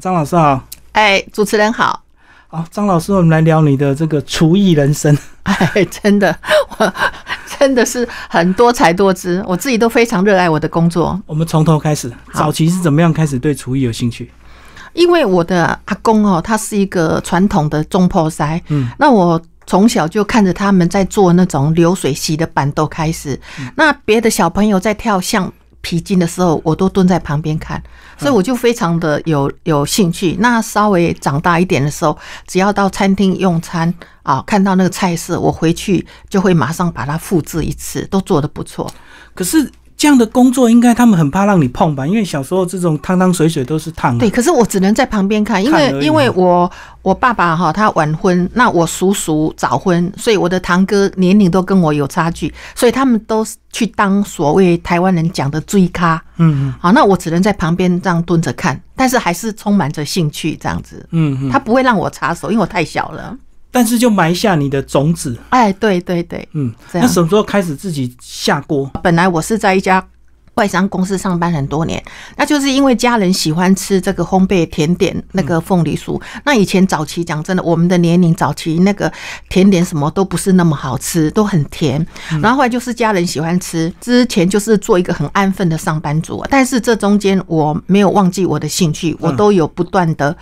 张老师好，哎，主持人好，好，张老师，我们来聊你的这个厨艺人生。哎，真的，我 真的是很多才多姿，我自己都非常热爱我的工作。我们从头开始，早期是怎么样开始对厨艺有兴趣？因为我的阿公哦，他是一个传统的中破塞。嗯，那我从小就看着他们在做那种流水席的板豆开始，那别的小朋友在跳橡皮筋的时候，我都蹲在旁边看。所以我就非常的有有兴趣。那稍微长大一点的时候，只要到餐厅用餐啊，看到那个菜式，我回去就会马上把它复制一次，都做得不错。可是。这样的工作应该他们很怕让你碰吧，因为小时候这种汤汤水水都是烫的。对，可是我只能在旁边看，因为因为我我爸爸哈他晚婚，那我叔叔早婚，所以我的堂哥年龄都跟我有差距，所以他们都去当所谓台湾人讲的追咖。嗯嗯，好，那我只能在旁边这样蹲着看，但是还是充满着兴趣这样子。嗯嗯，他不会让我插手，因为我太小了。但是就埋下你的种子，哎，对对对，嗯，那什么时候开始自己下锅？本来我是在一家。外商公司上班很多年，那就是因为家人喜欢吃这个烘焙甜点，那个凤梨酥。那以前早期讲真的，我们的年龄早期那个甜点什么都不是那么好吃，都很甜。然后后来就是家人喜欢吃，之前就是做一个很安分的上班族。但是这中间我没有忘记我的兴趣，我都有不断的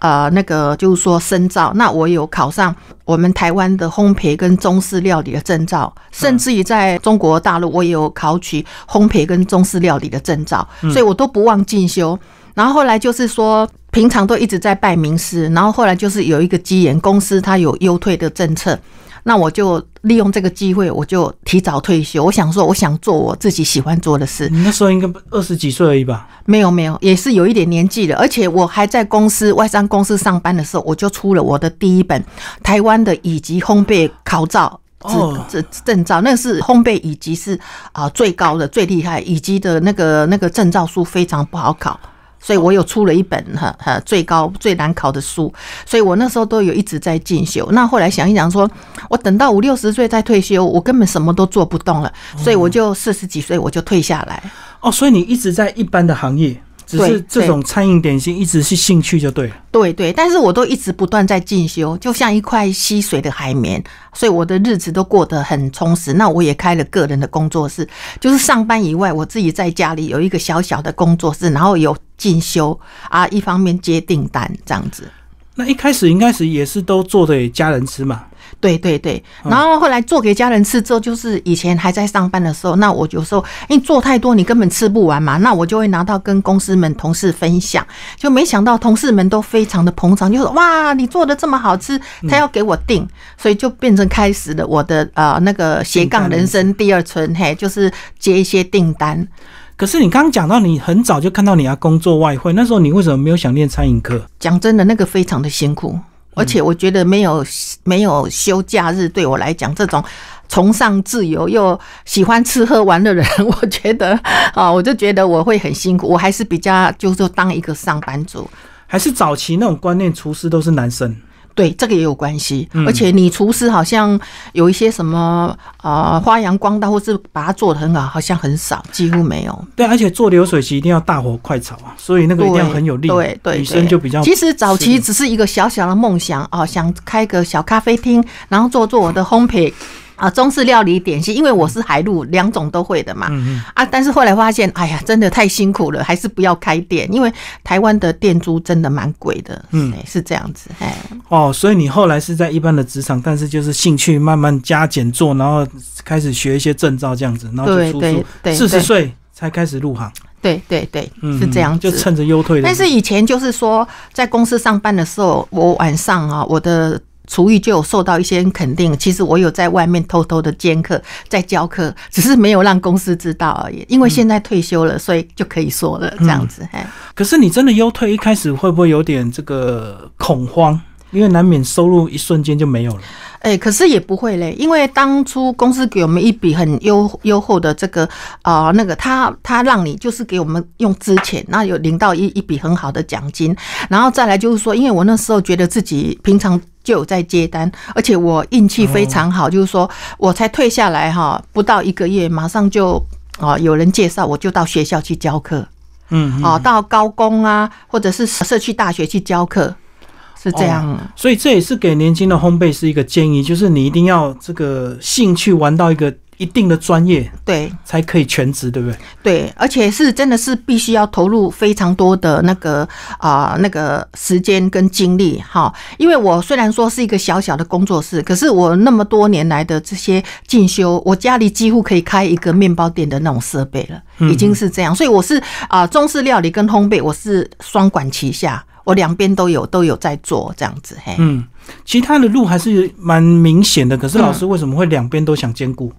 呃那个就是说深造。那我有考上我们台湾的烘焙跟中式料理的证照，甚至于在中国大陆我也有考取烘焙跟中。司料理的证照，所以我都不忘进修。然后后来就是说，平常都一直在拜名师。然后后来就是有一个机缘，公司它有优退的政策，那我就利用这个机会，我就提早退休。我想说，我想做我自己喜欢做的事。你那时候应该二十几岁而已吧？没有没有，也是有一点年纪了。而且我还在公司外商公司上班的时候，我就出了我的第一本台湾的以及烘焙考照。哦，这证照那是烘焙，以及是啊最高的、最厉害，以及的那个那个证照书非常不好考，所以我有出了一本哈哈最高最难考的书，所以我那时候都有一直在进修。那后来想一想，说我等到五六十岁再退休，我根本什么都做不动了，所以我就四十几岁我就退下来。哦，所以你一直在一般的行业。只是这种餐饮点心一直是兴趣就对了。对对，但是我都一直不断在进修，就像一块吸水的海绵，所以我的日子都过得很充实。那我也开了个人的工作室，就是上班以外，我自己在家里有一个小小的工作室，然后有进修啊，一方面接订单这样子。那一开始应该是也是都做给家人吃嘛。对对对，然后后来做给家人吃，之后就是以前还在上班的时候，那我有时候因为做太多，你根本吃不完嘛，那我就会拿到跟公司们同事分享，就没想到同事们都非常的捧场，就说哇，你做的这么好吃，他要给我订，所以就变成开始了我的呃那个斜杠人生第二春，嘿，就是接一些订单。可是你刚刚讲到你很早就看到你要工作外汇，那时候你为什么没有想念餐饮课？讲真的，那个非常的辛苦。而且我觉得没有没有休假日，对我来讲，这种崇尚自由又喜欢吃喝玩的人，我觉得啊，我就觉得我会很辛苦。我还是比较就是当一个上班族。还是早期那种观念，厨师都是男生。对这个也有关系，而且你厨师好像有一些什么啊，发扬光大，或是把它做得很好，好像很少，几乎没有。对，而且做流水席一定要大火快炒啊，所以那个一定要很有利。对对，女生就比较。其实早期只是一个小小的梦想啊，想开个小咖啡厅，然后做做我的烘焙。啊，中式料理点心，因为我是海陆两种都会的嘛。嗯嗯。啊，但是后来发现，哎呀，真的太辛苦了，还是不要开店，因为台湾的店租真的蛮贵的。嗯，是这样子。哎。哦，所以你后来是在一般的职场，但是就是兴趣慢慢加减做，然后开始学一些证照这样子，然后对对对，四十岁才开始入行。对对对，是这样。就趁着优退。但是以前就是说，在公司上班的时候，我晚上啊，我的。厨艺就有受到一些肯定。其实我有在外面偷偷的兼课，在教课，只是没有让公司知道而已。因为现在退休了，所以就可以说了这样子。哎，可是你真的优退一开始会不会有点这个恐慌？因为难免收入一瞬间就没有了。哎，可是也不会嘞，因为当初公司给我们一笔很优优厚的这个啊，那个他他让你就是给我们用之钱，那有领到一一笔很好的奖金，然后再来就是说，因为我那时候觉得自己平常就有在接单，而且我运气非常好，就是说我才退下来哈，不到一个月，马上就啊有人介绍我就到学校去教课，嗯，哦，到高工啊，或者是社区大学去教课。是这样，所以这也是给年轻的烘焙师一个建议，就是你一定要这个兴趣玩到一个一定的专业，对，才可以全职，对不对？对，而且是真的是必须要投入非常多的那个啊那个时间跟精力哈。因为我虽然说是一个小小的工作室，可是我那么多年来的这些进修，我家里几乎可以开一个面包店的那种设备了，已经是这样。所以我是啊中式料理跟烘焙，我是双管齐下。我两边都有都有在做这样子嘿，嗯，其他的路还是蛮明显的，可是老师为什么会两边都想兼顾？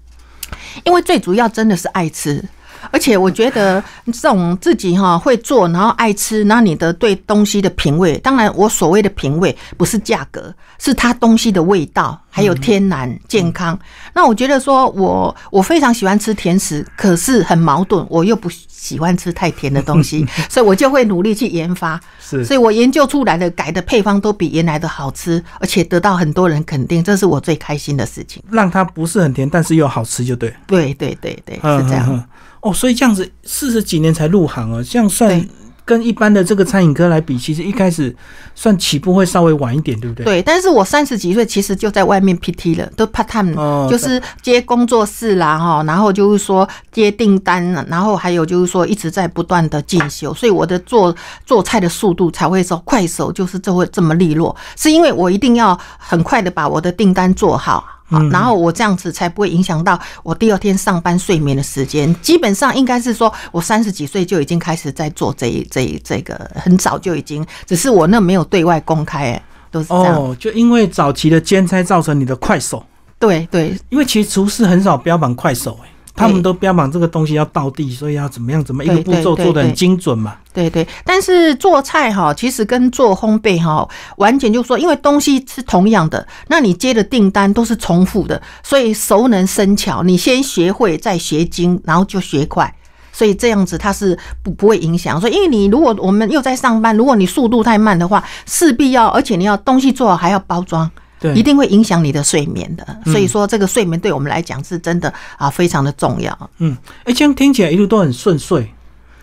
因为最主要真的是爱吃。而且我觉得这种自己哈会做，然后爱吃，那你的对东西的品味，当然我所谓的品味不是价格，是它东西的味道，还有天然健康。那我觉得说我我非常喜欢吃甜食，可是很矛盾，我又不喜欢吃太甜的东西，所以我就会努力去研发。是，所以我研究出来的改的配方都比原来的好吃，而且得到很多人肯定，这是我最开心的事情。让它不是很甜，但是又好吃就对。对对对对，是这样。哦，所以这样子四十几年才入行哦，这样算跟一般的这个餐饮哥来比，其实一开始算起步会稍微晚一点，对不对？对，但是我三十几岁其实就在外面 PT 了，都 part time，就是接工作室啦哈，然后就是说接订单，然后还有就是说一直在不断的进修，所以我的做做菜的速度才会说快手，就是这会这么利落，是因为我一定要很快的把我的订单做好。然后我这样子才不会影响到我第二天上班睡眠的时间。基本上应该是说我三十几岁就已经开始在做这一这一这个，很早就已经，只是我那没有对外公开哎，都是这样。哦，就因为早期的兼差造成你的快手，对对，因为其实厨师很少标榜快手哎。他们都标榜这个东西要到地，所以要怎么样？怎么一个步骤做的很精准嘛？对对，但是做菜哈，其实跟做烘焙哈，完全就是说，因为东西是同样的，那你接的订单都是重复的，所以熟能生巧，你先学会再学精，然后就学快，所以这样子它是不不会影响。所以因为你如果我们又在上班，如果你速度太慢的话，势必要，而且你要东西做好还要包装。一定会影响你的睡眠的，所以说这个睡眠对我们来讲是真的啊，非常的重要。嗯，哎，这样听起来一路都很顺遂。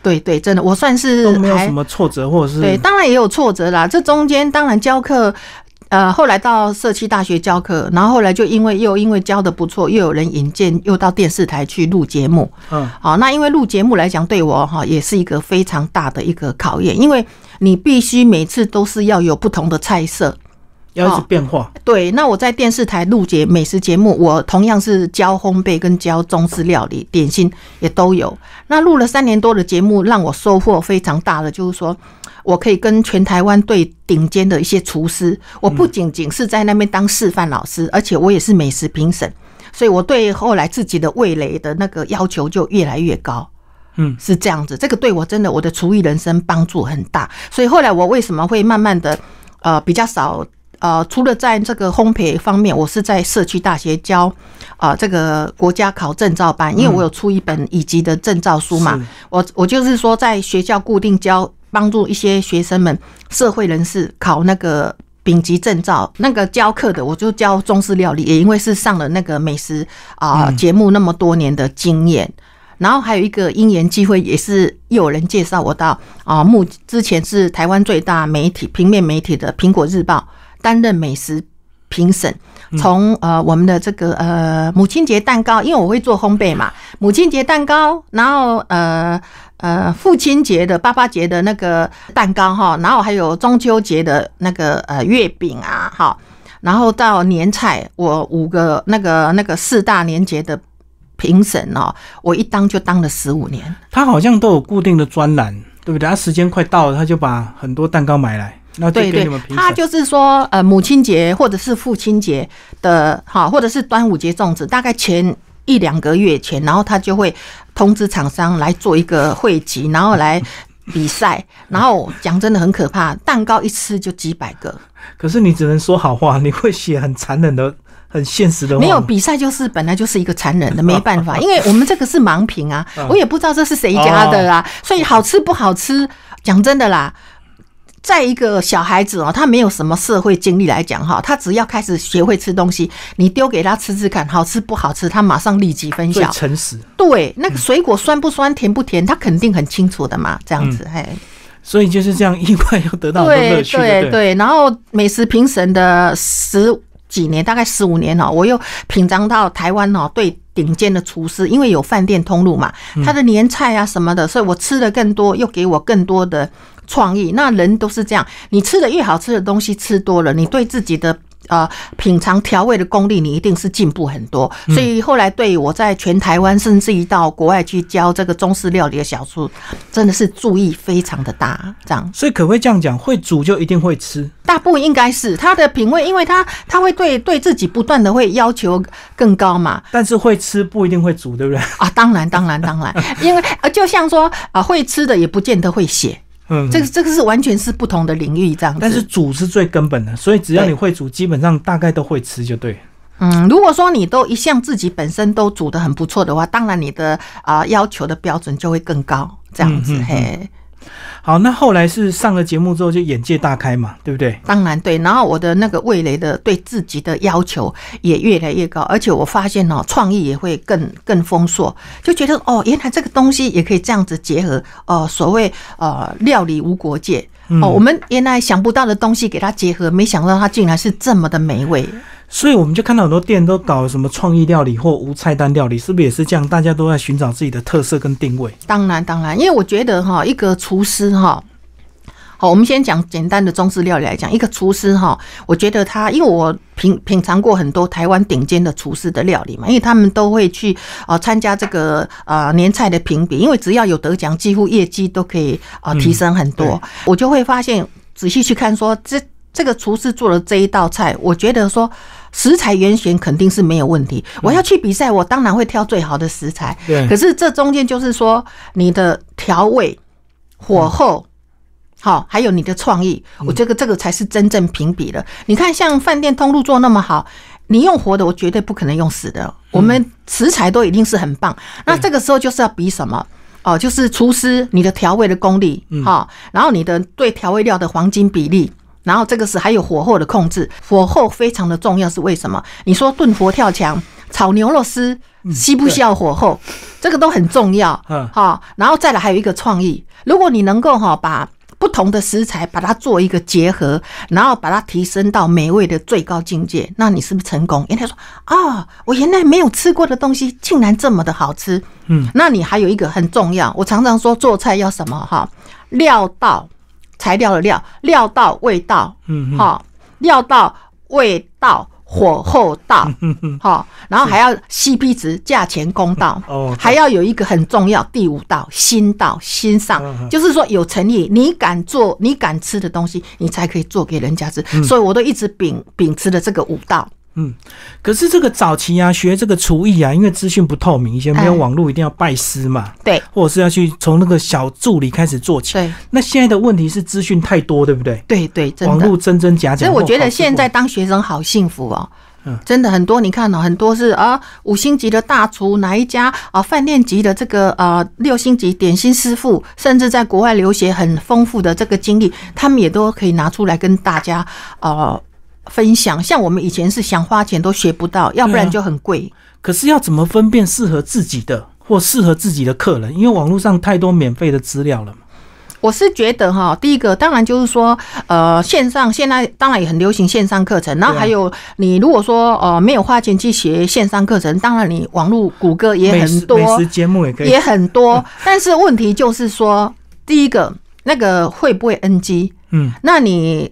对对，真的，我算是没有什么挫折，或者是对，当然也有挫折啦。这中间当然教课，呃，后来到社区大学教课，然后后来就因为又因为教的不错，又有人引荐，又到电视台去录节目。嗯，好，那因为录节目来讲，对我哈也是一个非常大的一个考验，因为你必须每次都是要有不同的菜色。要一直变化。对，那我在电视台录节美食节目，我同样是教烘焙跟教中式料理、点心也都有。那录了三年多的节目，让我收获非常大的就是说，我可以跟全台湾最顶尖的一些厨师，我不仅仅是在那边当示范老师，而且我也是美食评审。所以，我对后来自己的味蕾的那个要求就越来越高。嗯，是这样子。这个对我真的我的厨艺人生帮助很大。所以后来我为什么会慢慢的呃比较少。呃，除了在这个烘焙方面，我是在社区大学教啊，这个国家考证照班，因为我有出一本乙级的证照书嘛，我我就是说在学校固定教，帮助一些学生们、社会人士考那个丙级证照。那个教课的，我就教中式料理，也因为是上了那个美食啊节目那么多年的经验，然后还有一个因缘机会，也是又有人介绍我到啊，目之前是台湾最大媒体平面媒体的《苹果日报》。担任美食评审，从呃我们的这个呃母亲节蛋糕，因为我会做烘焙嘛，母亲节蛋糕，然后呃呃父亲节的、爸爸节的那个蛋糕哈，然后还有中秋节的那个呃月饼啊哈，然后到年菜，我五个那个那个四大年节的评审哦，我一当就当了十五年。他好像都有固定的专栏，对不对？他时间快到了，他就把很多蛋糕买来。那对对，他就是说，呃，母亲节或者是父亲节的，哈，或者是端午节粽子，大概前一两个月前，然后他就会通知厂商来做一个汇集，然后来比赛，然后讲真的很可怕，蛋糕一吃就几百个。可是你只能说好话，你会写很残忍的、很现实的。没有比赛就是本来就是一个残忍的，没办法，因为我们这个是盲品啊，我也不知道这是谁家的啊，所以好吃不好吃，讲真的啦。在一个小孩子哦，他没有什么社会经历来讲哈，他只要开始学会吃东西，你丢给他吃吃看，好吃不好吃，他马上立即分享。诚实。对，那个水果酸不酸，甜不甜，他肯定很清楚的嘛。这样子，嘿，所以就是这样意外又得到乐趣对对对。然后美食评审的十几年，大概十五年哦，我又品尝到台湾哦，对顶尖的厨师，因为有饭店通路嘛，他的年菜啊什么的，所以我吃的更多，又给我更多的。创意，那人都是这样。你吃的越好吃的东西，吃多了，你对自己的呃品尝调味的功力，你一定是进步很多。所以后来对我在全台湾，甚至于到国外去教这个中式料理的小叔，真的是注意非常的大。这样，所以可不可以这样讲？会煮就一定会吃？大部分应该是他的品味，因为他他会对对自己不断的会要求更高嘛。但是会吃不一定会煮，对不对？啊，当然当然当然，因为啊，就像说啊，会吃的也不见得会写。这个这个是完全是不同的领域，这样子。但是煮是最根本的，所以只要你会煮，基本上大概都会吃，就对。嗯，如果说你都一向自己本身都煮的很不错的话，当然你的啊要求的标准就会更高，这样子嘿。好，那后来是上了节目之后，就眼界大开嘛，对不对？当然对。然后我的那个味蕾的对自己的要求也越来越高，而且我发现呢，创意也会更更丰硕。就觉得哦，原来这个东西也可以这样子结合。呃，所谓呃，料理无国界。哦，我们原来想不到的东西给它结合，没想到它竟然是这么的美味。所以我们就看到很多店都搞什么创意料理或无菜单料理，是不是也是这样？大家都在寻找自己的特色跟定位。当然，当然，因为我觉得哈，一个厨师哈，好，我们先讲简单的中式料理来讲，一个厨师哈，我觉得他，因为我品品尝过很多台湾顶尖的厨师的料理嘛，因为他们都会去啊参加这个啊年菜的评比，因为只要有得奖，几乎业绩都可以啊提升很多。我就会发现，仔细去看说，这这个厨师做的这一道菜，我觉得说。食材原选肯定是没有问题。我要去比赛，我当然会挑最好的食材。对。可是这中间就是说，你的调味、火候，好，还有你的创意，我这个这个才是真正评比的。你看，像饭店通路做那么好，你用活的，我绝对不可能用死的。我们食材都一定是很棒，那这个时候就是要比什么？哦，就是厨师你的调味的功力，好，然后你的对调味料的黄金比例。然后这个是还有火候的控制，火候非常的重要，是为什么？你说炖佛跳墙、炒牛肉丝，需不需要火候？这个都很重要。嗯，好，然后再来还有一个创意，如果你能够哈把不同的食材把它做一个结合，然后把它提升到美味的最高境界，那你是不是成功？因为他说啊，我原来没有吃过的东西竟然这么的好吃。嗯，那你还有一个很重要，我常常说做菜要什么哈料道。材料的料料到味道，嗯，好料到味道火候到，嗯嗯，好，然后还要 CP 值，价钱公道，哦，还要有一个很重要第五道心到心上，就是说有诚意，你敢做你敢吃的东西，你才可以做给人家吃，所以我都一直秉秉持的这个五道。嗯，可是这个早期啊，学这个厨艺啊，因为资讯不透明，以前没有网络，一定要拜师嘛，对，或者是要去从那个小助理开始做起。对，那现在的问题是资讯太多，对不对？对对，网络真真假假。所以我觉得现在当学生好幸福哦，嗯，真的很多，你看哦，很多是啊，五星级的大厨哪一家啊，饭店级的这个啊，六星级点心师傅，甚至在国外留学很丰富的这个经历，他们也都可以拿出来跟大家啊。分享像我们以前是想花钱都学不到，要不然就很贵。可是要怎么分辨适合自己的或适合自己的客人？因为网络上太多免费的资料了嘛。我是觉得哈，第一个当然就是说，呃，线上现在当然也很流行线上课程，然后还有你如果说呃没有花钱去学线上课程，当然你网络谷歌也很多，美食节目也可以，也很多。但是问题就是说，第一个那个会不会 NG？嗯，那你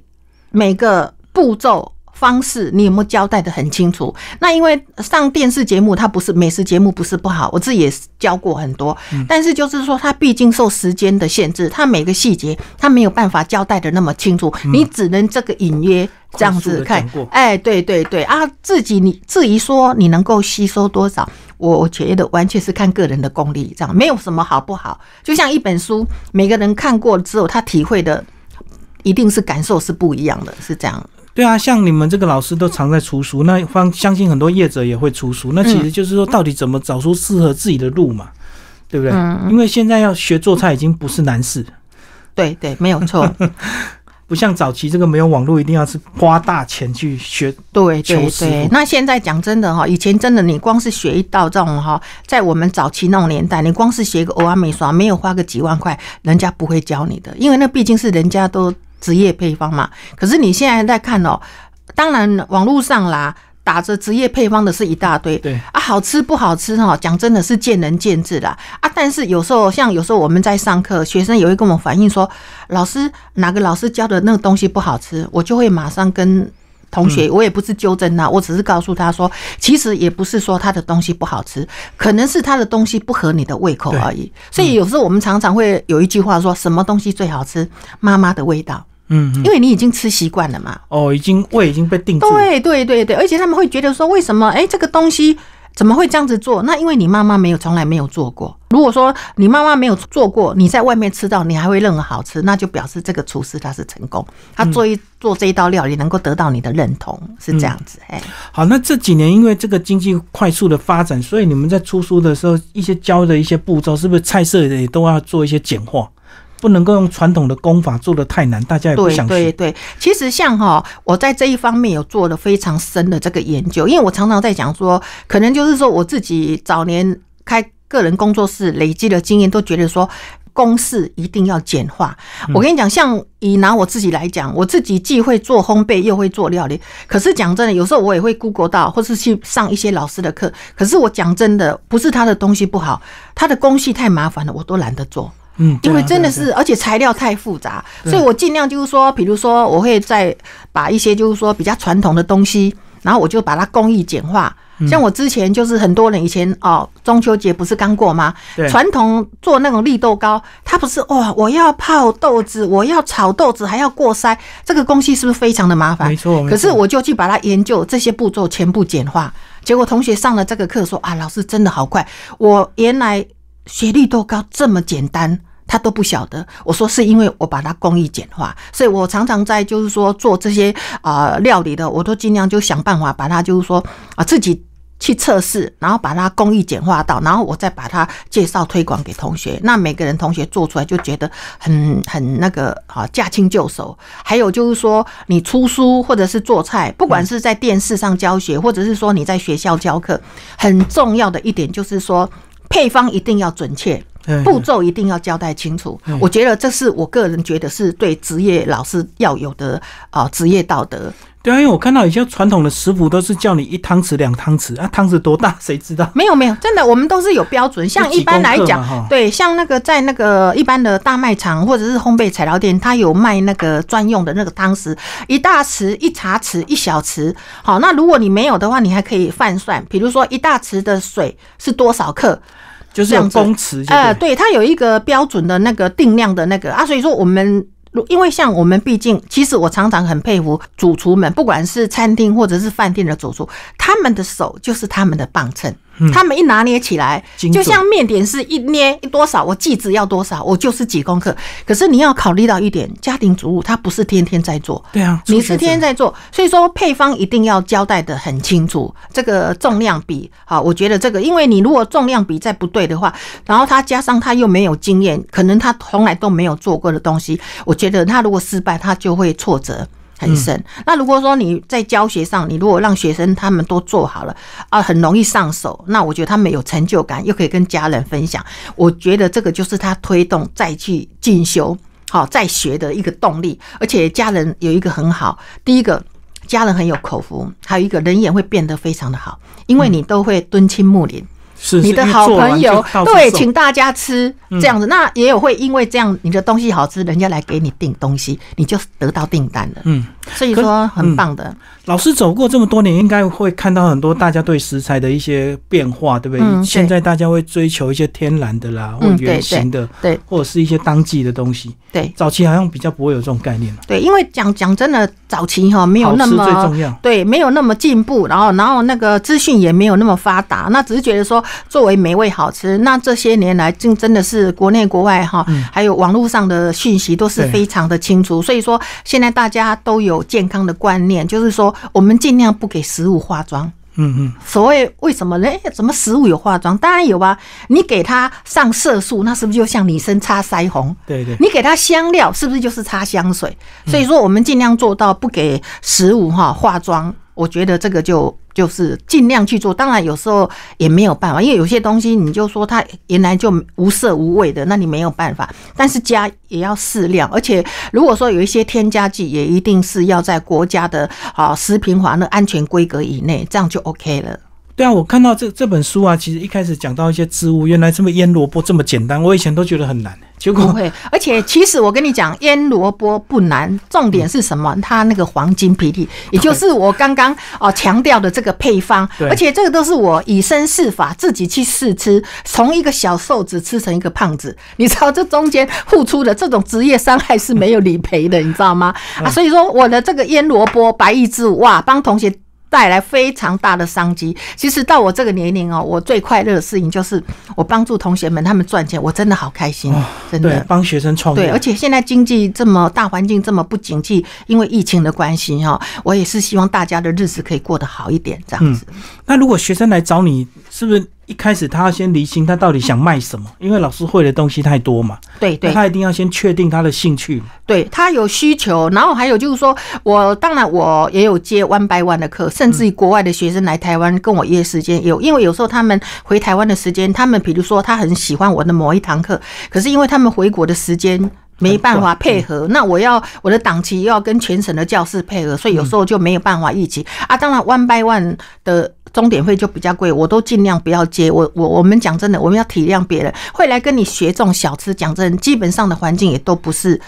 每个。步骤方式，你有没有交代的很清楚？那因为上电视节目，它不是美食节目，不是不好。我自己也教过很多，但是就是说，它毕竟受时间的限制，它每个细节，它没有办法交代的那么清楚。你只能这个隐约这样子看。哎，对对对啊，自己你质疑说你能够吸收多少？我觉得完全是看个人的功力，这样没有什么好不好。就像一本书，每个人看过之后，他体会的一定是感受是不一样的，是这样。对啊，像你们这个老师都常在出书，那相信很多业者也会出书。那其实就是说，到底怎么找出适合自己的路嘛，对不对？因为现在要学做菜已经不是难事。对对，没有错。不像早期这个没有网络，一定要是花大钱去学。对对对。那现在讲真的哈，以前真的你光是学一道这种哈，在我们早期那种年代，你光是学一个欧阿美耍，没有花个几万块，人家不会教你的，因为那毕竟是人家都。职业配方嘛，可是你现在在看哦，当然网络上啦，打着职业配方的是一大堆，对啊，好吃不好吃哈，讲真的是见仁见智的啊。但是有时候像有时候我们在上课，学生也会跟我反映说，老师哪个老师教的那个东西不好吃，我就会马上跟。同学，我也不是纠正他，我只是告诉他说，其实也不是说他的东西不好吃，可能是他的东西不合你的胃口而已。所以有时我们常常会有一句话说，什么东西最好吃？妈妈的味道。嗯，因为你已经吃习惯了嘛。哦，已经胃已经被定。对对对对，而且他们会觉得说，为什么哎这个东西？怎么会这样子做？那因为你妈妈没有从来没有做过。如果说你妈妈没有做过，你在外面吃到你还会认为好吃，那就表示这个厨师他是成功，他做一做这一道料理能够得到你的认同，是这样子。哎，好，那这几年因为这个经济快速的发展，所以你们在出书的时候，一些教的一些步骤，是不是菜色也都要做一些简化？不能够用传统的功法做的太难，大家也不想学。对对对，其实像哈，我在这一方面有做了非常深的这个研究，因为我常常在讲说，可能就是说我自己早年开个人工作室累积的经验，都觉得说公式一定要简化。我跟你讲，像以拿我自己来讲，我自己既会做烘焙，又会做料理。可是讲真的，有时候我也会 Google 到，或是去上一些老师的课。可是我讲真的，不是他的东西不好，他的工序太麻烦了，我都懒得做。嗯，因为真的是，而且材料太复杂，所以我尽量就是说，比如说我会再把一些就是说比较传统的东西，然后我就把它工艺简化。像我之前就是很多人以前哦，中秋节不是刚过吗？传统做那种绿豆糕，它不是哇，我要泡豆子，我要炒豆子，还要过筛，这个工序是不是非常的麻烦？没错。可是我就去把它研究这些步骤全部简化，结果同学上了这个课说啊，老师真的好快，我原来学绿豆糕这么简单。他都不晓得，我说是因为我把它工艺简化，所以我常常在就是说做这些啊料理的，我都尽量就想办法把它就是说啊自己去测试，然后把它工艺简化到，然后我再把它介绍推广给同学。那每个人同学做出来就觉得很很那个啊驾轻就熟。还有就是说你出书或者是做菜，不管是在电视上教学，或者是说你在学校教课，很重要的一点就是说配方一定要准确。步骤一定要交代清楚，我觉得这是我个人觉得是对职业老师要有的啊职业道德。对啊，因为我看到一些传统的食谱都是叫你一汤匙、两汤匙，啊，汤匙多大？谁知道？没有没有，真的，我们都是有标准。像一般来讲，对，像那个在那个一般的大卖场或者是烘焙材料店，它有卖那个专用的那个汤匙，一大匙、一茶匙、一小匙。好，那如果你没有的话，你还可以换算，比如说一大匙的水是多少克？就是像公尺呃，对，它有一个标准的那个定量的那个啊，所以说我们，因为像我们毕竟，其实我常常很佩服主厨们，不管是餐厅或者是饭店的主厨，他们的手就是他们的磅秤。他们一拿捏起来，就像面点是一捏一多少，我计子要多少，我就是几公克。可是你要考虑到一点，家庭主妇她不是天天在做，对啊，你是天天在做，所以说配方一定要交代的很清楚，这个重量比好，我觉得这个，因为你如果重量比再不对的话，然后他加上他又没有经验，可能他从来都没有做过的东西，我觉得他如果失败，他就会挫折。很深。那如果说你在教学上，你如果让学生他们都做好了啊，很容易上手。那我觉得他们有成就感，又可以跟家人分享。我觉得这个就是他推动再去进修、好再学的一个动力。而且家人有一个很好，第一个家人很有口福，还有一个人也会变得非常的好，因为你都会敦亲睦邻。你的好朋友对，请大家吃这样子，那也有会因为这样，你的东西好吃，人家来给你订东西，你就得到订单了。嗯，所以说很棒的。老师走过这么多年，应该会看到很多大家对食材的一些变化，对不对？现在大家会追求一些天然的啦，或原形的，对，或者是一些当季的东西。对，早期好像比较不会有这种概念。对，因为讲讲真的，早期哈没有那么对，没有那么进步，然后然后那个资讯也没有那么发达，那只是觉得说。作为美味好吃，那这些年来就真的是国内国外哈，还有网络上的讯息都是非常的清楚。所以说，现在大家都有健康的观念，就是说我们尽量不给食物化妆。嗯嗯。所谓为什么呢？怎么食物有化妆？当然有啊！你给它上色素，那是不是就像女生擦腮红？对对。你给它香料，是不是就是擦香水？所以说，我们尽量做到不给食物哈化妆。我觉得这个就就是尽量去做，当然有时候也没有办法，因为有些东西你就说它原来就无色无味的，那你没有办法。但是加也要适量，而且如果说有一些添加剂，也一定是要在国家的啊食品法的安全规格以内，这样就 OK 了。对啊，我看到这这本书啊，其实一开始讲到一些植物，原来这么腌萝卜这么简单，我以前都觉得很难。结不会，而且其实我跟你讲，腌萝卜不难，重点是什么？它那个黄金比例，也就是我刚刚啊强调的这个配方。而且这个都是我以身试法，自己去试吃，从一个小瘦子吃成一个胖子。你知道这中间付出的这种职业伤害是没有理赔的，你知道吗？啊，所以说我的这个腌萝卜白玉之物哇，帮同学。带来非常大的商机。其实到我这个年龄哦，我最快乐的事情就是我帮助同学们他们赚钱，我真的好开心。真的帮学生创业，对。而且现在经济这么大环境这么不景气，因为疫情的关系哈，我也是希望大家的日子可以过得好一点这样子。那如果学生来找你，是不是？一开始他先离清他到底想卖什么？因为老师会的东西太多嘛，对对，他一定要先确定他的兴趣，对他有需求。然后还有就是说，我当然我也有接 One by One 的课，甚至于国外的学生来台湾跟我约时间，有因为有时候他们回台湾的时间，他们比如说他很喜欢我的某一堂课，可是因为他们回国的时间没办法配合，那我要我的档期又要跟全省的教室配合，所以有时候就没有办法一起啊。当然 One by One 的。钟点费就比较贵，我都尽量不要接。我我我们讲真的，我们要体谅别人会来跟你学这种小吃。讲真，基本上的环境也都不是。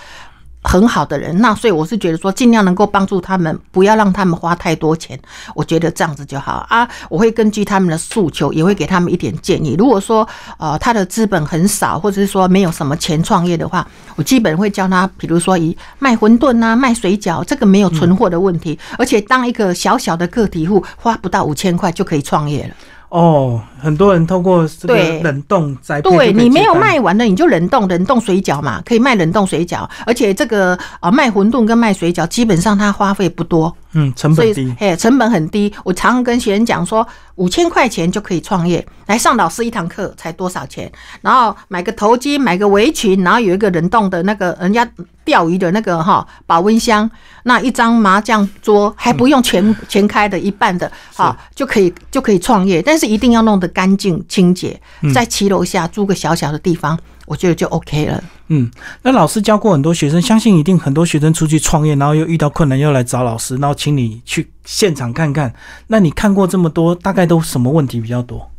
很好的人，那所以我是觉得说，尽量能够帮助他们，不要让他们花太多钱。我觉得这样子就好啊！我会根据他们的诉求，也会给他们一点建议。如果说呃，他的资本很少，或者是说没有什么钱创业的话，我基本会教他，比如说以卖馄饨啊、卖水饺，这个没有存货的问题，而且当一个小小的个体户，花不到五千块就可以创业了。哦，很多人透过这个冷冻在对你没有卖完的，你就冷冻冷冻水饺嘛，可以卖冷冻水饺，而且这个啊卖馄饨跟卖水饺，基本上它花费不多。嗯，成本低，哎，成本很低。我常跟学员讲说，五千块钱就可以创业。来上老师一堂课才多少钱？然后买个头巾，买个围裙，然后有一个冷冻的那个人家钓鱼的那个哈保温箱，那一张麻将桌还不用全全开的，一半的哈就可以就可以创业。但是一定要弄得干净清洁，在骑楼下租个小小的地方。我觉得就 OK 了。嗯，那老师教过很多学生，相信一定很多学生出去创业，然后又遇到困难，又来找老师，然后请你去现场看看。那你看过这么多，大概都什么问题比较多？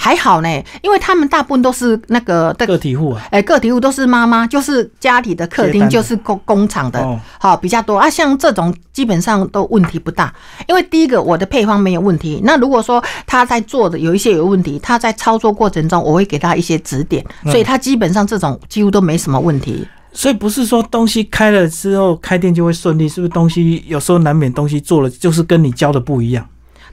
还好呢，因为他们大部分都是那个个体户啊，哎，个体户都是妈妈，就是家里的客厅就是工工厂的，好比较多啊。像这种基本上都问题不大，因为第一个我的配方没有问题。那如果说他在做的有一些有问题，他在操作过程中我会给他一些指点，所以他基本上这种几乎都没什么问题。所以不是说东西开了之后开店就会顺利，是不是？东西有时候难免东西做了就是跟你教的不一样。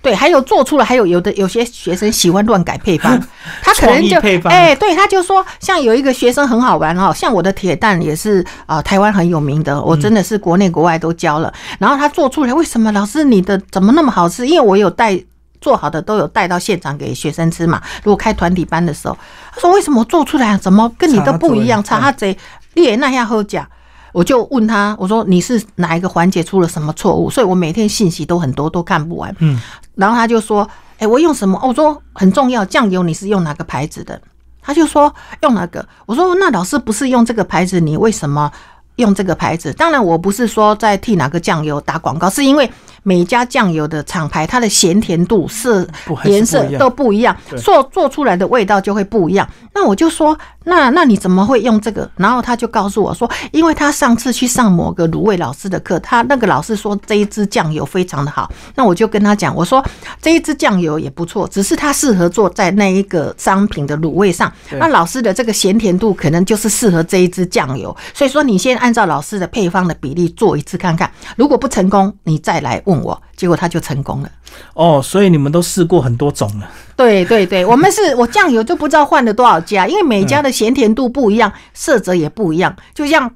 对，还有做出来，还有有的有些学生喜欢乱改配方，他可能就哎，对，他就说，像有一个学生很好玩哦，像我的铁蛋也是啊，台湾很有名的，我真的是国内国外都教了，然后他做出来为什么老师你的怎么那么好吃？因为我有带做好的都有带到现场给学生吃嘛，如果开团体班的时候，他说为什么做出来怎么跟你都不一样？差他贼厉害，那样喝讲。我就问他，我说你是哪一个环节出了什么错误？所以我每天信息都很多，都看不完。嗯，然后他就说，哎，我用什么？我说很重要，酱油你是用哪个牌子的？他就说用哪个。我说那老师不是用这个牌子，你为什么用这个牌子？当然我不是说在替哪个酱油打广告，是因为。每家酱油的厂牌，它的咸甜度、是颜色都不一样，做做出来的味道就会不一样。那我就说，那那你怎么会用这个？然后他就告诉我说，因为他上次去上某个卤味老师的课，他那个老师说这一支酱油非常的好。那我就跟他讲，我说这一支酱油也不错，只是它适合做在那一个商品的卤味上。那老师的这个咸甜度可能就是适合这一支酱油，所以说你先按照老师的配方的比例做一次看看，如果不成功，你再来问。我结果他就成功了哦，所以你们都试过很多种了。对对对，我们是我酱油就不知道换了多少家，因为每家的咸甜度不一样，色泽也不一样，就像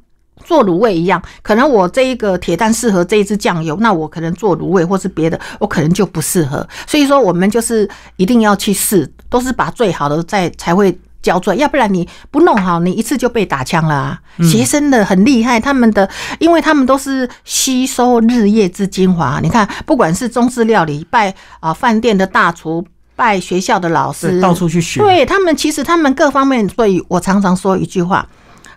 做卤味一样。可能我这一个铁蛋适合这一支酱油，那我可能做卤味或是别的，我可能就不适合。所以说，我们就是一定要去试，都是把最好的在才会。教出来，要不然你不弄好，你一次就被打枪了。啊！学生的很厉害，他们的，因为他们都是吸收日夜之精华。你看，不管是中式料理、拜啊饭店的大厨、拜学校的老师，到处去学。对他们，其实他们各方面，所以我常常说一句话：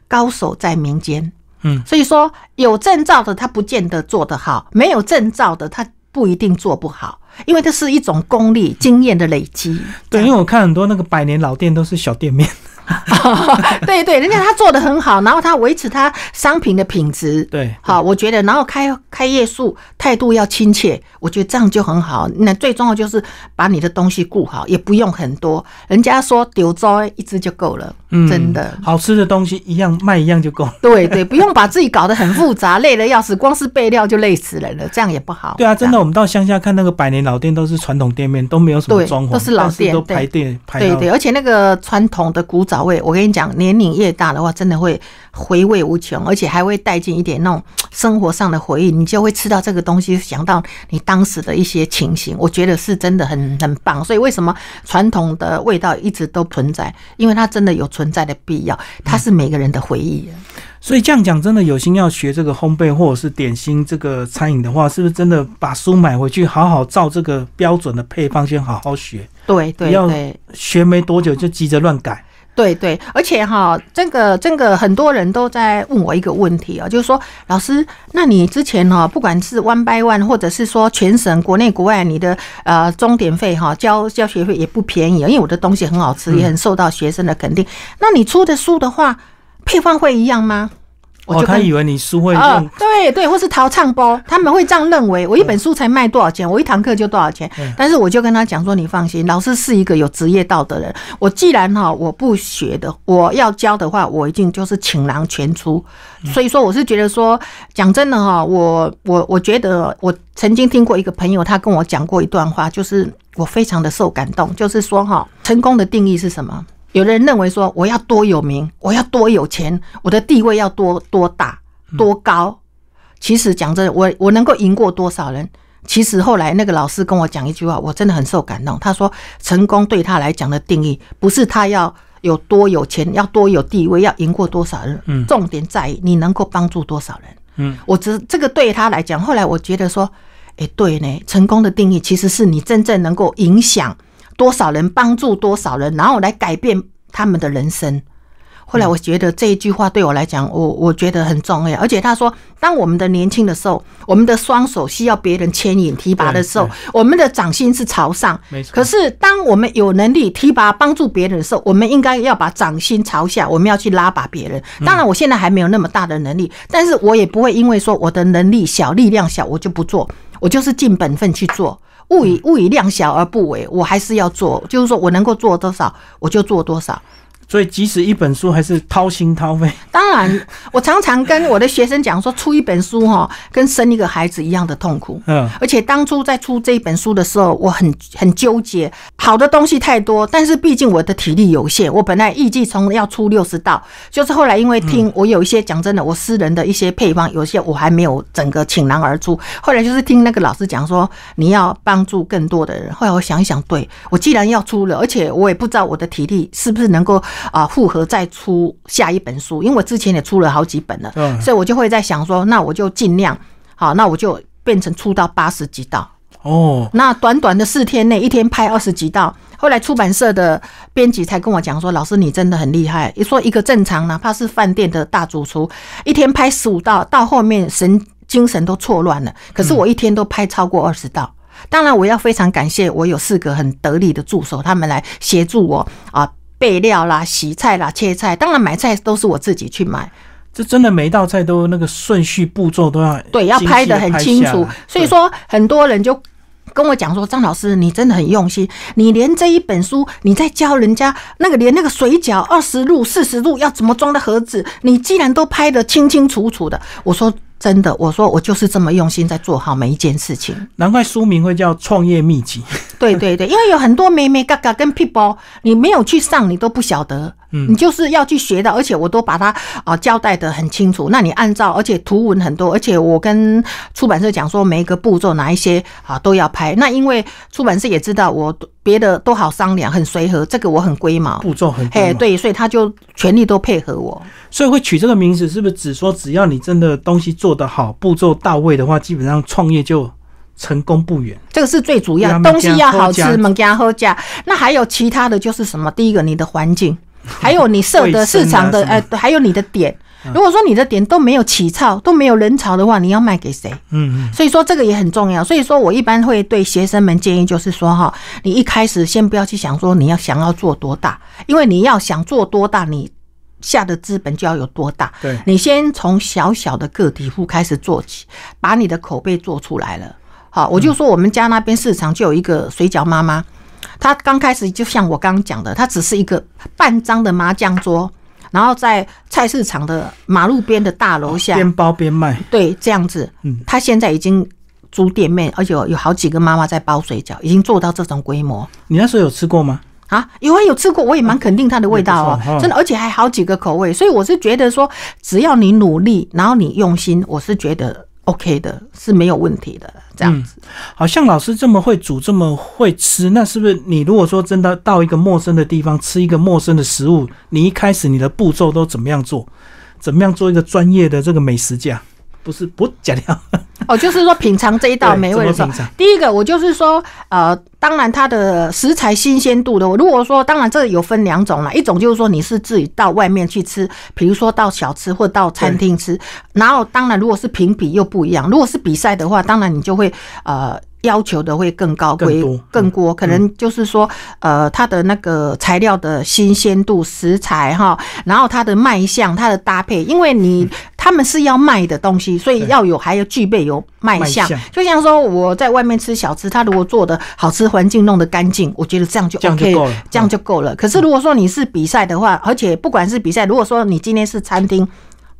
高手在民间。嗯，所以说有证照的他不见得做得好，没有证照的他不一定做不好。因为这是一种功力经验的累积。对，因为我看很多那个百年老店都是小店面。对对，人家他做的很好，然后他维持他商品的品质，对，好，我觉得，然后开开业数态度要亲切，我觉得这样就很好。那最重要就是把你的东西顾好，也不用很多。人家说丢糟一只就够了，嗯，真的，好吃的东西一样卖一样就够。对对，不用把自己搞得很复杂，累得要死，光是备料就累死人了，这样也不好。对啊，真的，我们到乡下看那个百年老店，都是传统店面，都没有什么装潢，都是老店，都排队排。对对，而且那个传统的古早。味，我跟你讲，年龄越大的话，真的会回味无穷，而且还会带进一点那种 生活上的回忆，你就会吃到这个东西，想到你当时的一些情形。我觉得是真的很很棒。所以为什么传统的味道一直都存在？因为它真的有存在的必要，它是每个人的回忆。所以这样讲，真的有心要学这个烘焙或者是点心这个餐饮的话，是不是真的把书买回去，好好照这个标准的配方先好好学？对对，要学没多久就急着乱改。对对，而且哈，这个这个很多人都在问我一个问题啊，就是说，老师，那你之前哈，不管是 one by one，或者是说全省、国内、国外，你的呃，钟点费哈，交交学费也不便宜啊，因为我的东西很好吃，也很受到学生的肯定。那你出的书的话，配方会一样吗？哦，他以为你书会赚，对对，或是淘唱包，他们会这样认为。我一本书才卖多少钱，我一堂课就多少钱。但是我就跟他讲说，你放心，老师是一个有职业道德的人。我既然哈，我不学的，我要教的话，我一定就是请囊全出。所以说，我是觉得说，讲真的哈，我我我觉得，我曾经听过一个朋友，他跟我讲过一段话，就是我非常的受感动，就是说哈，成功的定义是什么？有人认为说我要多有名，我要多有钱，我的地位要多多大多高。其实讲真，我我能够赢过多少人？其实后来那个老师跟我讲一句话，我真的很受感动。他说，成功对他来讲的定义，不是他要有多有钱，要多有地位，要赢过多少人。嗯。重点在于你能够帮助多少人。嗯。我只这个对他来讲，后来我觉得说，哎对呢，成功的定义其实是你真正能够影响。多少人帮助多少人，然后来改变他们的人生。后来我觉得这一句话对我来讲，我我觉得很重要。而且他说，当我们的年轻的时候，我们的双手需要别人牵引提拔的时候，我们的掌心是朝上。没错。可是当我们有能力提拔帮助别人的时候，我们应该要把掌心朝下，我们要去拉拔别人。当然，我现在还没有那么大的能力，但是我也不会因为说我的能力小、力量小，我就不做，我就是尽本分去做。勿以勿以量小而不为，我还是要做，就是说我能够做多少，我就做多少。所以，即使一本书，还是掏心掏肺。当然，我常常跟我的学生讲说，出一本书哈，跟生一个孩子一样的痛苦。嗯。而且当初在出这一本书的时候，我很很纠结，好的东西太多，但是毕竟我的体力有限。我本来预计从要出六十道，就是后来因为听我有一些讲真的，我私人的一些配方，有些我还没有整个倾囊而出。后来就是听那个老师讲说，你要帮助更多的人。后来我想一想，对我既然要出了，而且我也不知道我的体力是不是能够。啊，复合再出下一本书，因为我之前也出了好几本了，嗯，所以我就会在想说，那我就尽量好，那我就变成出到八十几道哦。那短短的四天内，一天拍二十几道。后来出版社的编辑才跟我讲说，老师你真的很厉害。你说一个正常，哪怕是饭店的大主厨，一天拍十五道，到后面神精神都错乱了。可是我一天都拍超过二十道。当然，我要非常感谢我有四个很得力的助手，他们来协助我啊。备料啦，洗菜啦，切菜，当然买菜都是我自己去买。这真的每一道菜都那个顺序步骤都要对，要拍的很清楚。所以说，很多人就跟我讲说：“张老师，你真的很用心，你连这一本书你在教人家那个连那个水饺二十路、四十路要怎么装的盒子，你既然都拍的清清楚楚的。”我说。真的，我说我就是这么用心在做好每一件事情。难怪书名会叫《创业秘籍》。对对对，因为有很多妹妹、嘎嘎跟屁 e 你没有去上，你都不晓得。你就是要去学的，而且我都把它啊交代的很清楚。那你按照，而且图文很多，而且我跟出版社讲说，每一个步骤哪一些啊都要拍。那因为出版社也知道我别的都好商量，很随和，这个我很龟毛。步骤很嘿对，所以他就全力都配合我。所以会取这个名字，是不是只说只要你真的东西做得好，步骤到位的话，基本上创业就成功不远。这个是最主要的东西要好吃，门家喝家。那还有其他的就是什么？第一个你的环境。还有你设的市场的，呃，还有你的点。如果说你的点都没有起潮，都没有人潮的话，你要卖给谁？嗯嗯。所以说这个也很重要。所以说，我一般会对学生们建议就是说，哈，你一开始先不要去想说你要想要做多大，因为你要想做多大，你下的资本就要有多大。对。你先从小小的个体户开始做起，把你的口碑做出来了。好，我就说我们家那边市场就有一个水饺妈妈。他刚开始就像我刚刚讲的，他只是一个半张的麻将桌，然后在菜市场的马路边的大楼下边包边卖。对，这样子，嗯，他现在已经租店面，而且有好几个妈妈在包水饺，已经做到这种规模。你那时候有吃过吗？啊，有啊，有吃过，我也蛮肯定它的味道哦，真的，而且还好几个口味，所以我是觉得说，只要你努力，然后你用心，我是觉得。OK 的，是没有问题的。这样子，好像老师这么会煮，这么会吃，那是不是你如果说真的到一个陌生的地方吃一个陌生的食物，你一开始你的步骤都怎么样做？怎么样做一个专业的这个美食家？不是不讲量哦，就是说品尝这一道美味的时候，第一个我就是说，呃，当然它的食材新鲜度的。我如果说，当然这有分两种了，一种就是说你是自己到外面去吃，比如说到小吃或到餐厅吃，然后当然如果是评比又不一样，如果是比赛的话，当然你就会呃。要求的会更高，会更多，可能就是说，呃，它的那个材料的新鲜度、食材哈，然后它的卖相、它的搭配，因为你他们是要卖的东西，所以要有还要具备有卖相。就像说我在外面吃小吃，他如果做的好吃，环境弄得干净，我觉得这样就 OK，这样就够了。可是如果说你是比赛的话，而且不管是比赛，如果说你今天是餐厅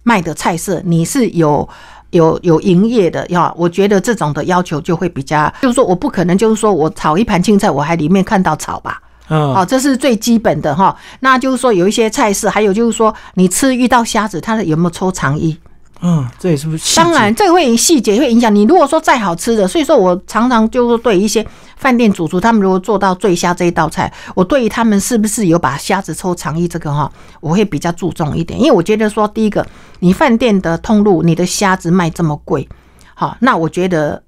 卖的菜色，你是有。有有营业的呀，我觉得这种的要求就会比较，就是说我不可能，就是说我炒一盘青菜，我还里面看到草吧，嗯，好，这是最基本的哈。那就是说有一些菜式，还有就是说你吃遇到虾子，它有没有抽肠衣？嗯，这也是不是？当然，这个会细节会影响你。如果说再好吃的，所以说我常常就是对一些。饭店主厨他们如果做到醉虾这一道菜，我对于他们是不是有把虾子抽肠衣这个哈，我会比较注重一点，因为我觉得说，第一个，你饭店的通路，你的虾子卖这么贵，好，那我觉得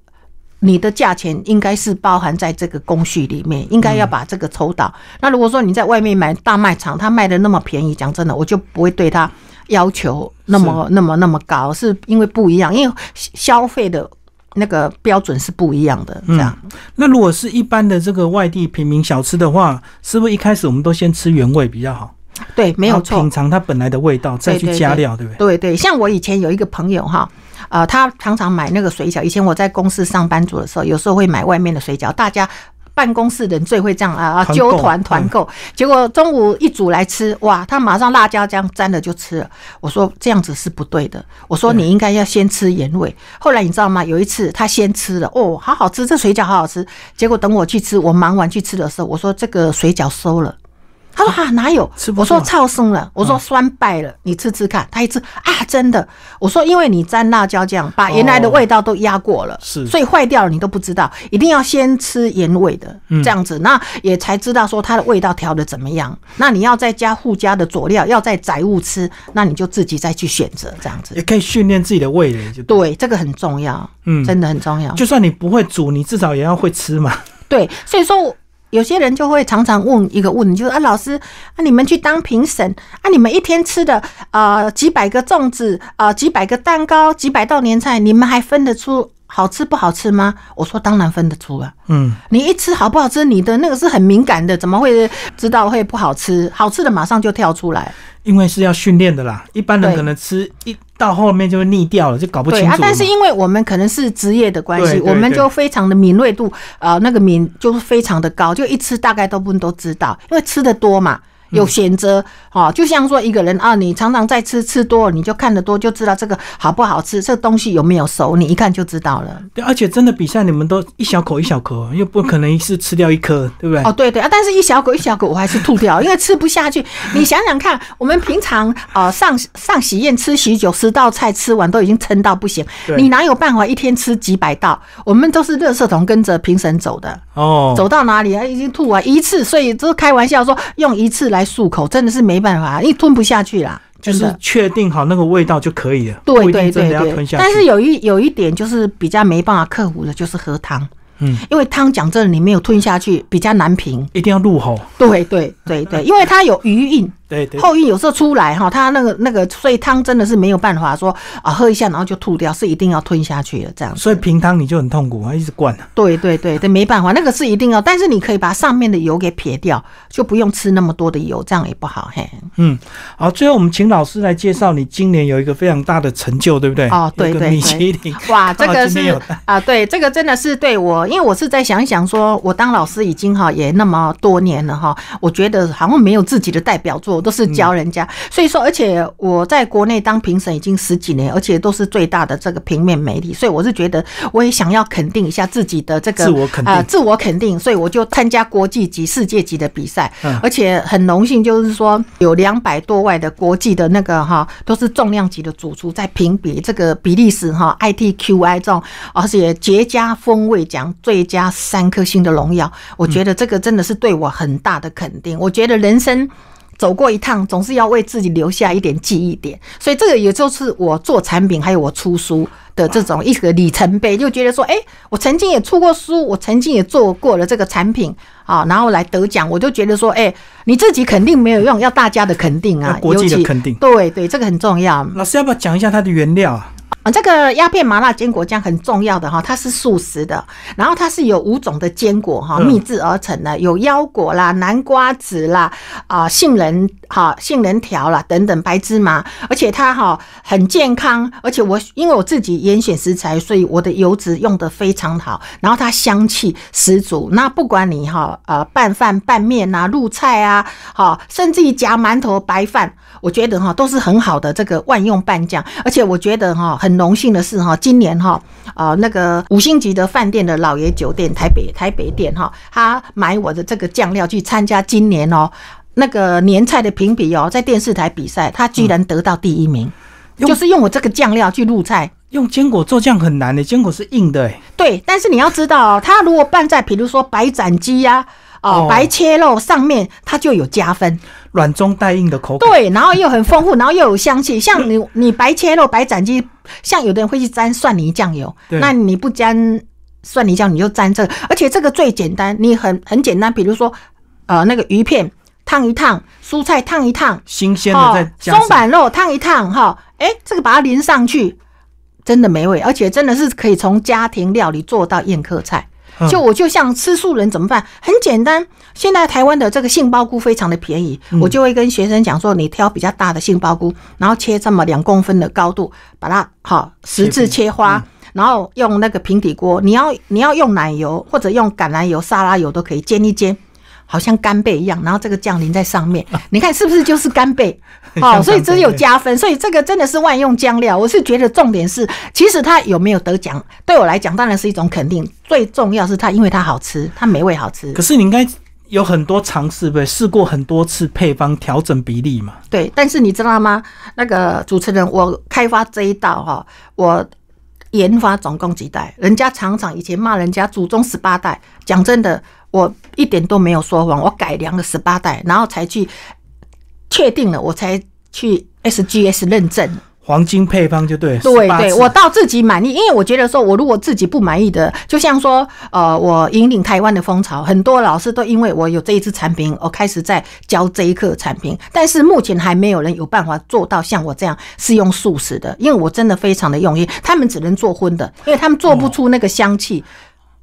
你的价钱应该是包含在这个工序里面，应该要把这个抽到。那如果说你在外面买大卖场，他卖的那么便宜，讲真的，我就不会对他要求那么那么那么高，是因为不一样，因为消费的。那个标准是不一样的，这样。那如果是一般的这个外地平民小吃的话，是不是一开始我们都先吃原味比较好？对，没有错。品尝它本来的味道，再去加料，对不对？对对，像我以前有一个朋友哈，呃，他常常买那个水饺。以前我在公司上班族的时候，有时候会买外面的水饺，大家。办公室人最会这样啊啊！揪团团购，结果中午一组来吃，哇，他马上辣椒样沾了就吃。了。我说这样子是不对的，我说你应该要先吃盐味。后来你知道吗？有一次他先吃了，哦，好好吃，这水饺好好吃。结果等我去吃，我忙完去吃的时候，我说这个水饺收了。他说啊，哪有？我说超生了。我说酸败了，你吃吃看。他一吃啊，真的。我说因为你沾辣椒酱，把原来的味道都压过了，是，所以坏掉了你都不知道。一定要先吃盐味的，这样子，那也才知道说它的味道调的怎么样。那你要在家附加的佐料，要在宅物吃，那你就自己再去选择这样子。也可以训练自己的味蕾。对，这个很重要。嗯，真的很重要。就算你不会煮，你至少也要会吃嘛。对，所以说。有些人就会常常问一个问题，就是啊，老师，啊，你们去当评审，啊，你们一天吃的啊几百个粽子，啊几百个蛋糕，几百道年菜，你们还分得出好吃不好吃吗？我说当然分得出了，嗯，你一吃好不好吃，你的那个是很敏感的，怎么会知道会不好吃？好吃的马上就跳出来，因为是要训练的啦，一般人可能吃一。到后面就会腻掉了，就搞不清楚。对啊，但是因为我们可能是职业的关系，我们就非常的敏锐度，呃，那个敏就是非常的高，就一吃大概都不都知道，因为吃的多嘛。有选择哈，就像说一个人啊，你常常在吃吃多，你就看得多，就知道这个好不好吃，这东西有没有熟，你一看就知道了。对，而且真的比赛，你们都一小口一小口，又不可能一次吃掉一颗，对不对？哦，对对啊，但是一小口一小口，我还是吐掉，因为吃不下去。你想想看，我们平常啊上上喜宴吃喜酒，十道菜吃完都已经撑到不行，你哪有办法一天吃几百道？我们都是热色桶跟着评审走的哦，走到哪里啊已经吐完一次，所以都开玩笑说用一次来。漱口真的是没办法，因为吞不下去啦。就是确定好那个味道就可以了。对对对对，但是有一有一点就是比较没办法克服的，就是喝汤。嗯，因为汤讲真的，你没有吞下去比较难平，一定要入喉。对对对对，因为它有余韵。后裔有时候出来哈，他那个那个所以汤真的是没有办法说啊，喝一下然后就吐掉，是一定要吞下去的这样。所以平汤你就很痛苦啊，一直灌啊。对对对，这没办法，那个是一定要。但是你可以把上面的油给撇掉，就不用吃那么多的油，这样也不好嘿。嗯，好，最后我们请老师来介绍你今年有一个非常大的成就，对不对？哦，对对，米其林 哇，这个 是啊，对，这个真的是对我，因为我是在想一想，说我当老师已经哈也那么多年了哈，我觉得好像没有自己的代表作。都是教人家，所以说，而且我在国内当评审已经十几年，而且都是最大的这个平面媒体，所以我是觉得，我也想要肯定一下自己的这个啊，自我肯定，所以我就参加国际级、世界级的比赛，而且很荣幸，就是说有两百多万的国际的那个哈，都是重量级的主厨在评比这个比利时哈 ITQI 这种，而且绝佳风味奖、最佳三颗星的荣耀，我觉得这个真的是对我很大的肯定，我觉得人生。走过一趟，总是要为自己留下一点记忆点，所以这个也就是我做产品，还有我出书的这种一个里程碑。就觉得说，哎，我曾经也出过书，我曾经也做过了这个产品啊，然后来得奖，我就觉得说，哎，你自己肯定没有用，要大家的肯定啊，国际的肯定，对对，这个很重要。老师要不要讲一下它的原料啊？啊，这个鸦片麻辣坚果酱很重要的哈，它是素食的，然后它是有五种的坚果哈，秘制而成的，有腰果啦、南瓜子啦、啊杏仁哈、杏仁条啦等等白芝麻，而且它哈很健康，而且我因为我自己严选食材，所以我的油脂用的非常好，然后它香气十足，那不管你哈呃拌饭、拌面呐、入菜啊，好，甚至于夹馒头、白饭。我觉得哈都是很好的这个万用拌酱，而且我觉得哈很荣幸的是哈，今年哈啊那个五星级的饭店的老爷酒店台北台北店哈，他买我的这个酱料去参加今年哦那个年菜的评比哦，在电视台比赛，他居然得到第一名，就是用我这个酱料去入菜，用坚果做酱很难的，坚果是硬的，对，但是你要知道，他如果拌在比如说白斩鸡呀。哦，白切肉上面它就有加分，软中带硬的口感。对，然后又很丰富，然后又有香气。像 你，你白切肉、白斩鸡，像有的人会去沾蒜泥酱油，那你不沾蒜泥酱，你就沾这个。而且这个最简单，你很很简单。比如说，呃，那个鱼片烫一烫，蔬菜烫一烫，新鲜的在松板肉烫一烫，哈，哎，这个把它淋上去，真的美味，而且真的是可以从家庭料理做到宴客菜。就我就像吃素人怎么办？很简单，现在台湾的这个杏鲍菇非常的便宜，我就会跟学生讲说，你挑比较大的杏鲍菇，然后切这么两公分的高度，把它好十字切花，然后用那个平底锅，你要你要用奶油或者用橄榄油、沙拉油都可以煎一煎，好像干贝一样，然后这个酱淋在上面，你看是不是就是干贝？好，所以这是有加分，所以这个真的是万用酱料。我是觉得重点是，其实它有没有得奖，对我来讲当然是一种肯定。最重要是它，因为它好吃，它美味好吃。可是你应该有很多尝试，呗，试过很多次配方调整比例嘛？对，但是你知道吗？那个主持人，我开发这一道哈，我研发总共几代？人家厂长以前骂人家祖宗十八代，讲真的，我一点都没有说谎，我改良了十八代，然后才去。确定了我才去 SGS 认证黄金配方就对对对我到自己满意，因为我觉得说，我如果自己不满意的，就像说，呃，我引领台湾的风潮，很多老师都因为我有这一支产品，我开始在教这一课产品。但是目前还没有人有办法做到像我这样是用素食的，因为我真的非常的用心，他们只能做荤的，因为他们做不出那个香气。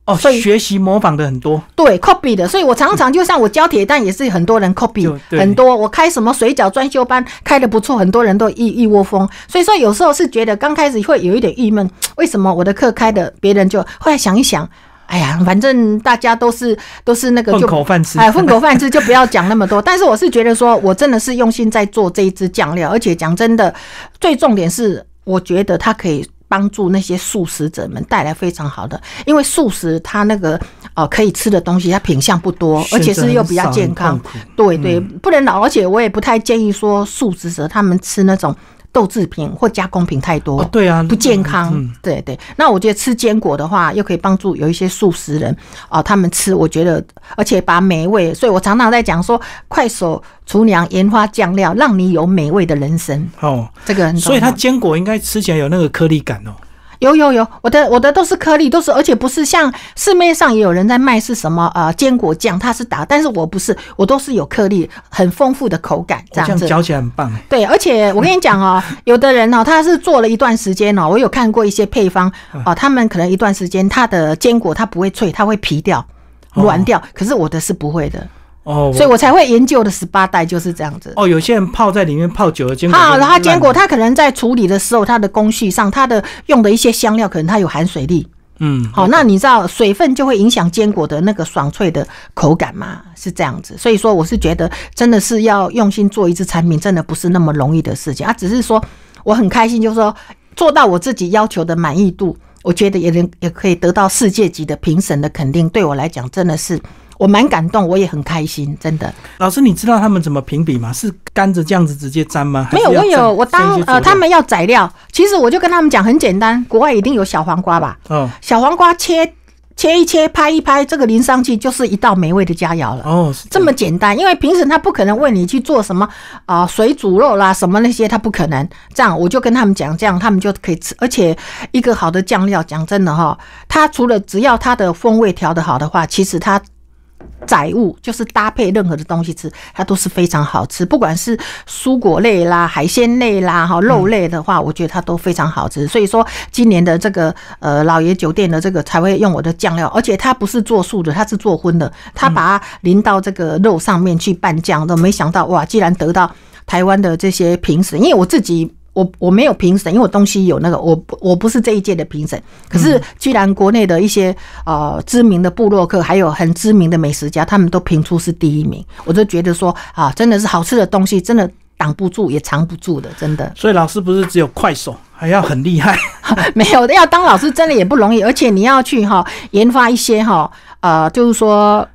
哦，所以学习模仿的很多，对，copy 的，所以我常常就像我教铁蛋也是很多人 copy 很多，我开什么水饺专修班开的不错，很多人都一一窝蜂，所以说有时候是觉得刚开始会有一点郁闷，为什么我的课开的别人就，后来想一想，哎呀，反正大家都是都是那个混口饭吃，哎，混口饭吃就不要讲那么多，但是我是觉得说我真的是用心在做这一支酱料，而且讲真的，最重点是我觉得它可以。帮助那些素食者们带来非常好的，因为素食它那个哦可以吃的东西，它品相不多，而且是又比较健康。对对，不能老，而且我也不太建议说素食者他们吃那种。豆制品或加工品太多，对啊，不健康。对对，那我觉得吃坚果的话，又可以帮助有一些素食人啊，他们吃，我觉得而且把美味。所以我常常在讲说，快手厨娘研发酱料，让你有美味的人生。哦，这个很，所以它坚果应该吃起来有那个颗粒感哦。有有有，我的我的都是颗粒，都是而且不是像市面上也有人在卖是什么呃坚果酱，它是打，但是我不是，我都是有颗粒，很丰富的口感，这样子，嚼起来很棒。对，而且我跟你讲哦，有的人哦，他是做了一段时间哦，我有看过一些配方哦，他们可能一段时间他的坚果它不会脆，它会皮掉、软掉，可是我的是不会的。哦，所以我才会研究的十八代就是这样子。哦，有些人泡在里面泡久了坚果。好，然后坚果它可能在处理的时候，它的工序上，它的用的一些香料，可能它有含水力。嗯，好，那你知道水分就会影响坚果的那个爽脆的口感吗？是这样子，所以说我是觉得真的是要用心做一次产品，真的不是那么容易的事情啊。只是说我很开心，就是说做到我自己要求的满意度，我觉得也能也可以得到世界级的评审的肯定。对我来讲，真的是。我蛮感动，我也很开心，真的。老师，你知道他们怎么评比吗？是甘蔗这样子直接沾吗？没有，我有。我当呃，他们要宰料，其实我就跟他们讲很简单，国外一定有小黄瓜吧？嗯，小黄瓜切切一切，拍一拍，这个淋上去就是一道美味的佳肴了。哦，这么简单，因为平时他不可能为你去做什么啊，水煮肉啦什么那些，他不可能。这样我就跟他们讲，这样他们就可以吃。而且一个好的酱料，讲真的哈，它除了只要它的风味调得好的话，其实它。载物就是搭配任何的东西吃，它都是非常好吃。不管是蔬果类啦、海鲜类啦、哈肉类的话，我觉得它都非常好吃。所以说，今年的这个呃老爷酒店的这个才会用我的酱料，而且它不是做素的，它是做荤的。它把它淋到这个肉上面去拌酱都没想到哇，既然得到台湾的这些评审，因为我自己。我我没有评审，因为我东西有那个，我我不是这一届的评审。可是，居然国内的一些呃知名的布洛克，还有很知名的美食家，他们都评出是第一名，我就觉得说啊，真的是好吃的东西，真的挡不住，也藏不住的，真的。所以老师不是只有快手，还要很厉害。没有要当老师真的也不容易，而且你要去哈研发一些哈呃，就是说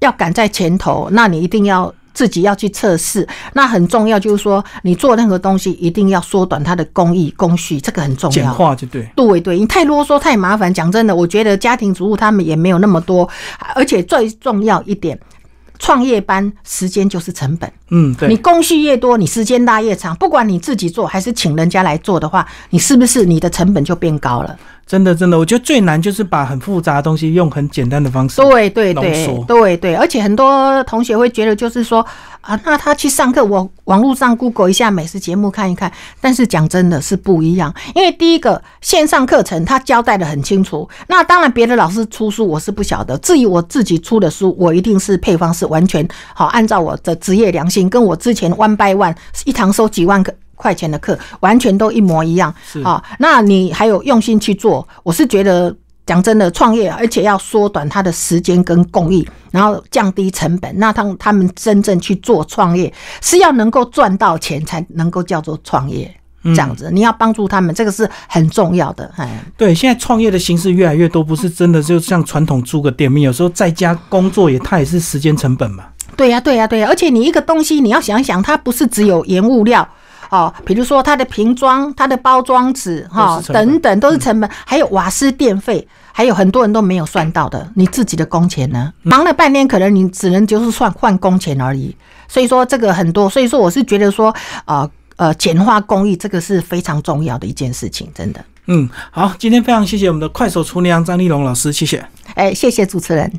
要赶在前头，那你一定要。自己要去测试，那很重要。就是说，你做任何东西，一定要缩短它的工艺工序，这个很重要。简化就对，对对，你太啰嗦太麻烦。讲真的，我觉得家庭主妇他们也没有那么多，而且最重要一点，创业班时间就是成本。嗯，对，你工序越多，你时间拉越长，不管你自己做还是请人家来做的话，你是不是你的成本就变高了？真的，真的，我觉得最难就是把很复杂的东西用很简单的方式，对对对，对对，而且很多同学会觉得，就是说啊，那他去上课，我网络上 Google 一下美食节目看一看，但是讲真的是不一样，因为第一个线上课程他交代的很清楚，那当然别的老师出书我是不晓得，至于我自己出的书，我一定是配方是完全好，按照我的职业良心，跟我之前 one by one 一堂收几万个。块钱的课完全都一模一样啊！那你还有用心去做，我是觉得讲真的，创业而且要缩短他的时间跟供应，然后降低成本。那他他们真正去做创业，是要能够赚到钱才能够叫做创业。这样子，你要帮助他们，这个是很重要的。哎，对，现在创业的形式越来越多，不是真的就像传统租个店面，有时候在家工作也，它也是时间成本嘛。对呀，对呀，对，呀、而且你一个东西，你要想想，它不是只有原物料。哦，比如说它的瓶装、它的包装纸哈等等都是成本，还有瓦斯电费，还有很多人都没有算到的，你自己的工钱呢？忙了半天，可能你只能就是算换工钱而已。所以说这个很多，所以说我是觉得说，呃呃，简化工艺这个是非常重要的一件事情，真的。嗯，好，今天非常谢谢我们的快手厨娘张丽荣老师，谢谢。哎，谢谢主持人。